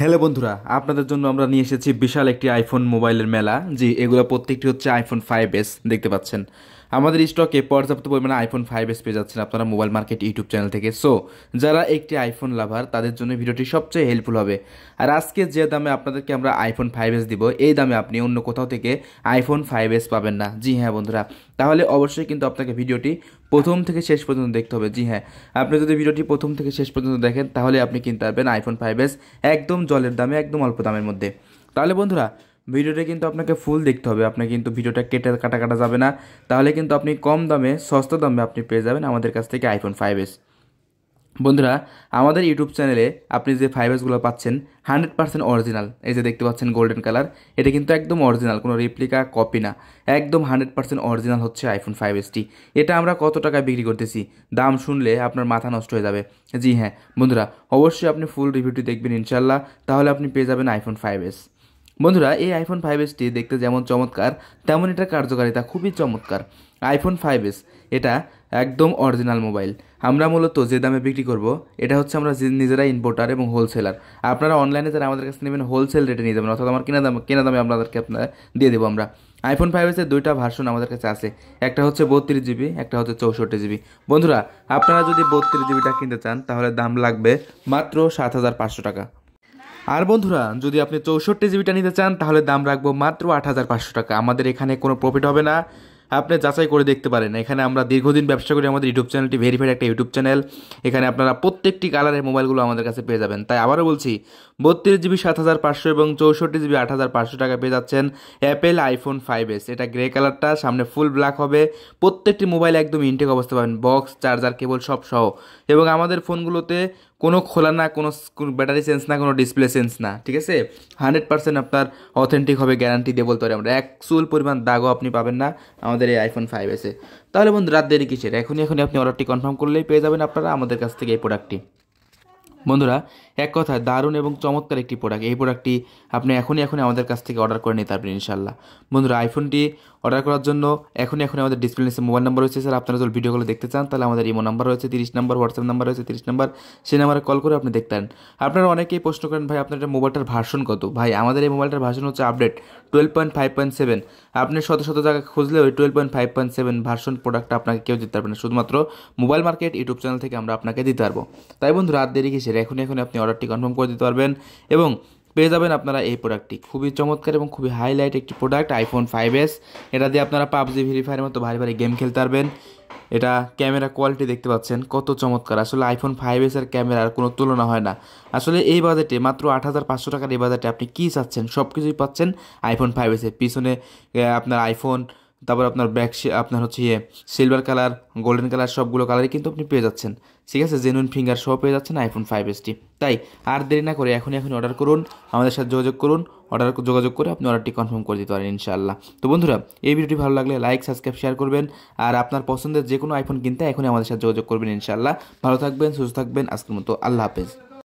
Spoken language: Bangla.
হ্যালো বন্ধুরা আপনাদের জন্য আমরা নিয়ে এসেছি বিশাল একটি আইফোন মোবাইলের মেলা জি এগুলো প্রত্যেকটি হচ্ছে আইফোন ফাইভ এস দেখতে পাচ্ছেন আমাদের স্টকে পর্যাপ্ত পরিমাণে আইফোন ফাইভ এস পেয়ে যাচ্ছেন আপনারা মোবাইল মার্কেট ইউটিউব চ্যানেল থেকে সো যারা একটি আইফোন লাভার তাদের জন্য ভিডিওটি সবচেয়ে হেল্পফুল হবে আর আজকে যে দামে আপনাদেরকে আমরা আইফোন ফাইভ এস দিব এই দামে আপনি অন্য কোথাও থেকে আইফোন ফাইভ এস পাবেন না জি হ্যাঁ বন্ধুরা তাহলে অবশ্যই কিন্তু আপনাকে ভিডিওটি প্রথম থেকে শেষ পর্যন্ত দেখতে হবে জি হ্যাঁ আপনি যদি ভিডিওটি প্রথম থেকে শেষ পর্যন্ত দেখেন তাহলে আপনি কিনতে পারবেন আইফোন ফাইভ এস একদম জলের দামে একদম অল্প দামের মধ্যে তাহলে বন্ধুরা ভিডিওটা কিন্তু আপনাকে ফুল দেখতে হবে আপনাকে কিন্তু ভিডিওটা কেটে কাটা কাটা যাবে না তাহলে কিন্তু আপনি কম দামে সস্তা দামে আপনি পেয়ে যাবেন আমাদের কাছ থেকে আইফোন ফাইভ এস বন্ধুরা আমাদের ইউটিউব চ্যানেলে আপনি যে ফাইভ এসগুলো পাচ্ছেন হান্ড্রেড পার্সেন্ট অরিজিনাল এই যে দেখতে পাচ্ছেন গোল্ডেন কালার এটা কিন্তু একদম অরিজিনাল কোনো রেপ্লিকা কপি না একদম হান্ড্রেড পার্সেন্ট অরিজিনাল হচ্ছে আইফোন ফাইভ এসটি এটা আমরা কত টাকায় বিক্রি করতেছি দাম শুনলে আপনার মাথা নষ্ট হয়ে যাবে জি হ্যাঁ বন্ধুরা অবশ্যই আপনি ফুল রিভিউটি দেখবেন ইনশাল্লাহ তাহলে আপনি পেয়ে যাবেন আইফোন ফাইভ এস বন্ধুরা এই আইফোন ফাইভ এসটি দেখতে যেমন চমৎকার তেমন এটার কার্যকারিতা খুবই চমৎকার আইফোন ফাইভ এস এটা একদম অরিজিনাল মোবাইল আমরা মূলত যে দামে বিক্রি করব এটা হচ্ছে আমরা নিজেরা ইম্পোর্টার এবং হোলসেলার আপনারা অনলাইনে যারা আমাদের কাছে নেবেন হোলসেল রেটে নিয়ে যাবেন অর্থাৎ আমার কেনা দামে কেনা দামে আপনাদেরকে আপনারা দিয়ে দেবো আমরা আইফোন ফাইভ এসের দুইটা ভার্সন আমাদের কাছে আছে একটা হচ্ছে বত্রিশ জিবি একটা হচ্ছে চৌষট্টি জিবি বন্ধুরা আপনারা যদি বত্রিশ জিবিটা কিনতে চান তাহলে দাম লাগবে মাত্র সাত হাজার পাঁচশো টাকা আর বন্ধুরা যদি আপনি চৌষট্টি জিবিটা নিতে চান তাহলে দাম রাখবো মাত্র আট হাজার পাঁচশো টাকা আমাদের এখানে কোনো প্রফিট হবে না আপনি যাচাই করে দেখতে পারেন এখানে আমরা দীর্ঘদিন ব্যবসা করি আমাদের ইউটিউব চ্যানেলটি ভেরিফাইড একটা ইউটিউব চ্যানেল এখানে আপনারা প্রত্যেকটি কালারের মোবাইলগুলো আমাদের কাছে পেয়ে যাবেন তাই আবারও বলছি বত্রিশ জিবি সাত হাজার পাঁচশো এবং চৌষট্টি জিবি আট হাজার পাঁচশো টাকা পেয়ে যাচ্ছেন অ্যাপেল আইফোন ফাইভ এস এটা গ্রে কালারটা সামনে ফুল ব্ল্যাক হবে প্রত্যেকটি মোবাইল একদম ইনটেক অবস্থা পাবেন বক্স চার্জার কেবল সব সহ এবং আমাদের ফোনগুলোতে কোনো খোলা না কোনো ব্যাটারি সেন্স না কোনো ডিসপ্লে সেন্স না ঠিক আছে হান্ড্রেড পার্সেন্ট আপনার অথেন্টিক হবে গ্যারান্টি দিয়ে বলতে পারি আমরা এক চুল পরিমাণ দাগও আপনি পাবেন না আমাদের এই আইফোন ফাইভ এসে তাহলে বন্ধু রাত দেরি কিসের এখনই এখনই আপনি অর্ডারটি কনফার্ম করলেই পেয়ে যাবেন আপনারা আমাদের কাছ থেকে এই প্রোডাক্টটি বন্ধুরা এক কথা দারুণ এবং চমৎকার একটি প্রোডাক্ট এই প্রোডাক্টটি আপনি এখনই এখনই আমাদের কাছ থেকে অর্ডার করে নিতে পারবেন ইনশাল্লাহ বন্ধুরা আইফোনটি অর্ডার করার জন্য এখনই এখন আমাদের ডিসপ্লে নিচ্ছে মোবাইল নাম্বার রয়েছে স্যার আপনারা যদি ভিডিওগুলো দেখতে চান তাহলে আমাদের ইমো নাম্বার রয়েছে তিরিশ নাম্বার হোয়াটসঅ্যাপ নাম্বার রয়েছে তিরিশ নাম্বার সেই নাম্বারে কল করে আপনি দেখতে পারেন আপনারা অনেকেই প্রশ্ন করেন ভাই আপনার মোবাইলটার ভার্সন কত ভাই আমাদের এই মোবাইলটার ভার্সন হচ্ছে update twelve point five point seven আপনি শত শত জায়গা খুঁজলে ওই twelve point five point seven version প্রোডাক্টটা আপনাকে কেউ দিতে পারবে না শুধুমাত্র মোবাইল মার্কেট ইউটিউব চ্যানেল থেকে আমরা আপনাকে দিতে পারবো তাই বন্ধু রাত দেরি কি প্রাইসের এখন এখনই আপনি অর্ডারটি কনফার্ম করে দিতে পারবেন এবং পেয়ে যাবেন আপনারা এই প্রোডাক্টটি খুবই চমৎকার এবং খুবই হাইলাইট একটি প্রোডাক্ট আইফোন ফাইভ এস এটা দিয়ে আপনারা পাবজি ফ্রি ফায়ারের মতো ভারী ভারী গেম খেলতে পারবেন এটা ক্যামেরা কোয়ালিটি দেখতে পাচ্ছেন কত চমৎকার আসলে আইফোন ফাইভ এসের ক্যামেরার কোনো তুলনা হয় না আসলে এই বাজেটে মাত্র আট হাজার পাঁচশো টাকার এই বাজেটে আপনি কী চাচ্ছেন সব কিছুই পাচ্ছেন আইফোন ফাইভ এসের পিছনে আপনার আইফোন তারপর আপনার ব্যাক আপনার হচ্ছে ইয়ে সিলভার কালার গোল্ডেন কালার সবগুলো কালারই কিন্তু আপনি পেয়ে যাচ্ছেন ঠিক আছে জেনুইন ফিঙ্গার সহ পেয়ে যাচ্ছেন আইফোন ফাইভ এসটি তাই আর দেরি না করে এখনই এখন অর্ডার করুন আমাদের সাথে যোগাযোগ করুন অর্ডার যোগাযোগ করে আপনি অর্ডারটি কনফার্ম করে দিতে পারেন ইনশাআল্লাহ তো বন্ধুরা এই ভিডিওটি ভালো লাগলে লাইক সাবস্ক্রাইব শেয়ার করবেন আর আপনার পছন্দের যে কোনো আইফোন কিনতে এখনই আমাদের সাথে যোগাযোগ করবেন ইনশাআল্লাহ ভালো থাকবেন সুস্থ থাকবেন আজকের মতো আল্লাহ হাফেজ